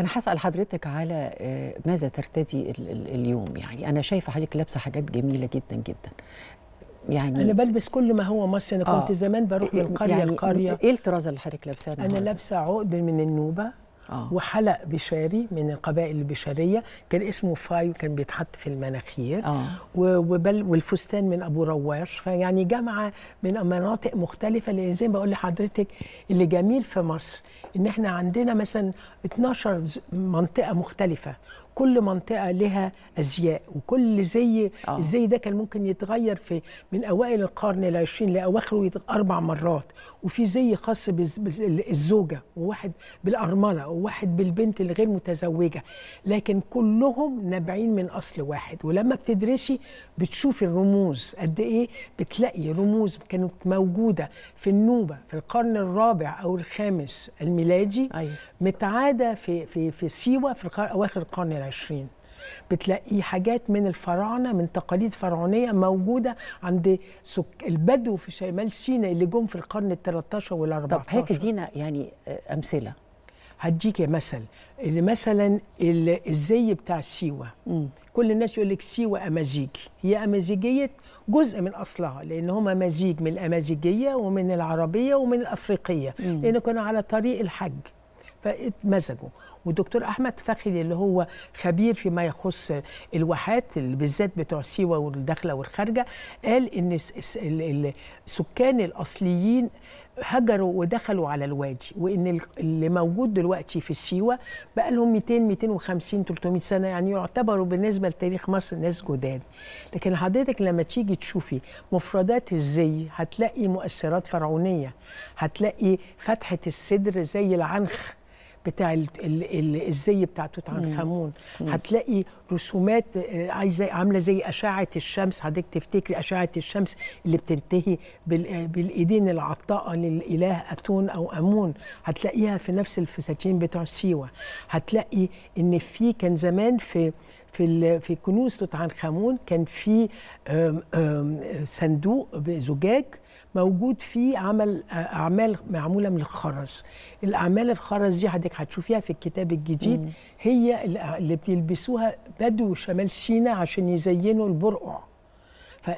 انا هسال حضرتك على آه، ماذا ترتدي اليوم يعني انا شايفه حضرتك لابسه حاجات جميله جدا جدا يعني انا بلبس كل ما هو مصري انا آه كنت زمان بروح من قريه يعني لقريه ايه الطراز اللي حضرتك لابساه انا لابسه عقد من النوبه أوه. وحلق بشاري من القبائل البشاريه كان اسمه فاي كان بيتحط في المناخير أوه. وبل والفستان من ابو رواش فيعني جامعه من مناطق مختلفه لان زي ما بقول لحضرتك اللي جميل في مصر ان احنا عندنا مثلا 12 منطقه مختلفه كل منطقه لها ازياء وكل زي آه. الزي ده كان ممكن يتغير في من اوائل القرن العشرين لاواخره اربع مرات وفي زي خاص بالزوجه وواحد بالارمله وواحد بالبنت الغير متزوجه لكن كلهم نابعين من اصل واحد ولما بتدرسي بتشوفي الرموز قد ايه بتلاقي رموز كانت موجوده في النوبه في القرن الرابع او الخامس الميلادي أيوه. متعاده في في في سيوه في اواخر القرن العشرين 20 بتلاقي حاجات من الفراعنه من تقاليد فرعونيه موجوده عند سك... البدو في شمال سيناء اللي جم في القرن ال 13 وال 14 طب هيك دينا يعني آه، امثله هديك مثل اللي مثلا الزي بتاع سيوه م. كل الناس يقول لك سيوه امازيجي هي امازيجيه جزء من اصلها لان هما مزيج من الامازيجيه ومن العربيه ومن الافريقيه م. لان كانوا على طريق الحج فاتمزجوا والدكتور احمد فخري اللي هو خبير فيما يخص الواحات بالذات بتوع سيوه والداخله والخارجه قال ان السكان الاصليين هجروا ودخلوا على الوادي وان اللي موجود دلوقتي في سيوه بقى لهم 200 250 300 سنه يعني يعتبروا بالنسبه لتاريخ مصر ناس جداد لكن حضرتك لما تيجي تشوفي مفردات الزي هتلاقي مؤثرات فرعونيه هتلاقي فتحه الصدر زي العنخ بتاع ال ال الزي بتاع توت عنخ امون هتلاقي رسومات آه، عايزه عامله زي اشعه الشمس حضرتك تفتكري اشعه الشمس اللي بتنتهي آه، بالايدين العطاءه للاله اتون او امون هتلاقيها في نفس الفساتين بتوع سيوه هتلاقي ان في كان زمان في في في كنوز توت عنخ امون كان في صندوق بزجاج موجود فيه عمل اعمال معموله من الخرز الاعمال الخرز دي حضرتك هتشوفيها في الكتاب الجديد مم. هي اللي بيلبسوها بدو شمال سينا عشان يزينوا البرقع ف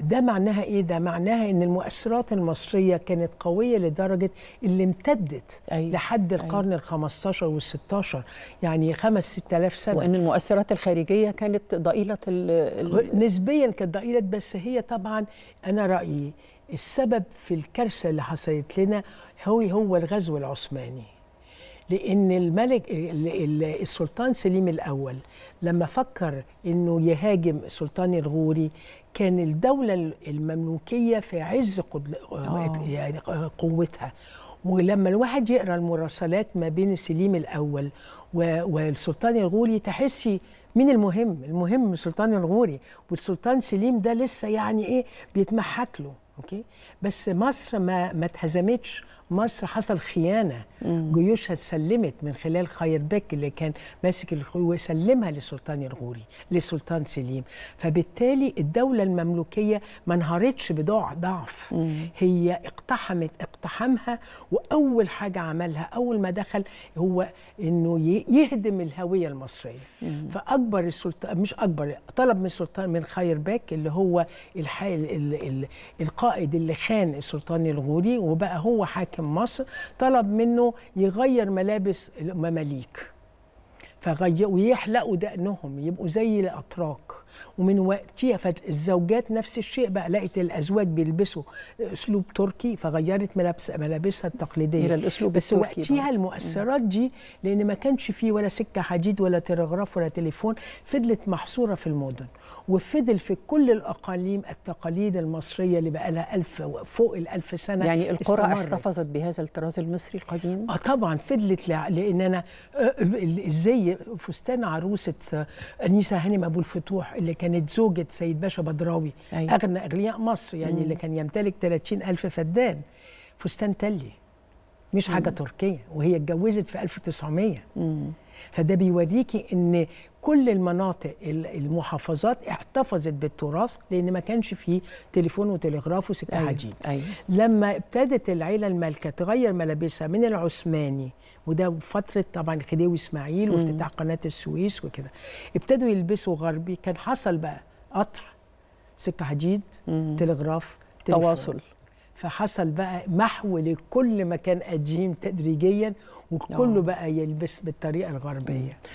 ده معناها ايه ده معناها ان المؤثرات المصريه كانت قويه لدرجه اللي امتدت أيوة. لحد أيوة. القرن أيوة. ال15 وال16 يعني 5 6000 سنه وان المؤثرات الخارجيه كانت ضئيله ال... نسبيا كانت ضئيله بس هي طبعا انا رايي السبب في الكارثة اللي حصلت لنا هو هو الغزو العثماني لأن الملك السلطان سليم الأول لما فكر إنه يهاجم سلطان الغوري كان الدولة المملوكية في عز آه. يعني قوتها ولما الواحد يقرا المراسلات ما بين سليم الاول والسلطان الغوري تحسي مين المهم المهم سلطان الغوري والسلطان سليم ده لسه يعني ايه بيتمحك له اوكي بس مصر ما ما اتهزمتش مصر حصل خيانه مم. جيوشها اتسلمت من خلال خيربك اللي كان ماسك الخيول وسلمها للسلطان الغوري للسلطان سليم فبالتالي الدوله المملوكيه ما انهارتش بضعف هي اقتحمت اقتحامها اول حاجه عملها اول ما دخل هو انه يهدم الهويه المصريه مم. فاكبر السلطان مش اكبر طلب من السلطان من خير باك اللي هو الحي... ال... ال... القائد اللي خان السلطان الغوري وبقى هو حاكم مصر طلب منه يغير ملابس المماليك فغي... ويحلقوا دقنهم يبقوا زي الاتراك ومن وقتها فالزوجات نفس الشيء بقى لقت الازواج بيلبسوا آه، اسلوب تركي فغيرت ملابس ملابسها التقليديه الى الاسلوب بس التركي وقتها المؤثرات دي لان ما كانش فيه ولا سكه حديد ولا تلغراف ولا تليفون فضلت محصوره في المدن وفضل في كل الاقاليم التقاليد المصريه اللي بقى لها 1000 فوق ال 1000 سنه يعني القرى استمرت. احتفظت بهذا الطراز المصري القديم اه طبعا فضلت لان انا ازاي آه، فستان عروسه انيسه آه، هانم ابو الفتوح اللي كانت زوجة سيد باشا بدراوي أيوة. أغنى أغنياء مصر يعني مم. اللي كان يمتلك 30 ألف فدان فستان تلي مش مم. حاجة تركية وهي اتجوزت في 1900 مم. فده بيوريكي إن كل المناطق المحافظات احتفظت بالتراث لان ما كانش فيه تليفون وتلغراف وسكه أيوة حديد أيوة. لما ابتدت العيله المالكه تغير ملابسها من العثماني وده فتره طبعا خديوي اسماعيل وافتتاح قناه السويس وكده ابتدوا يلبسوا غربي كان حصل بقى قطر سكه حديد تلغراف تواصل فحصل بقى محو لكل مكان قديم تدريجيا وكله آه. بقى يلبس بالطريقه الغربيه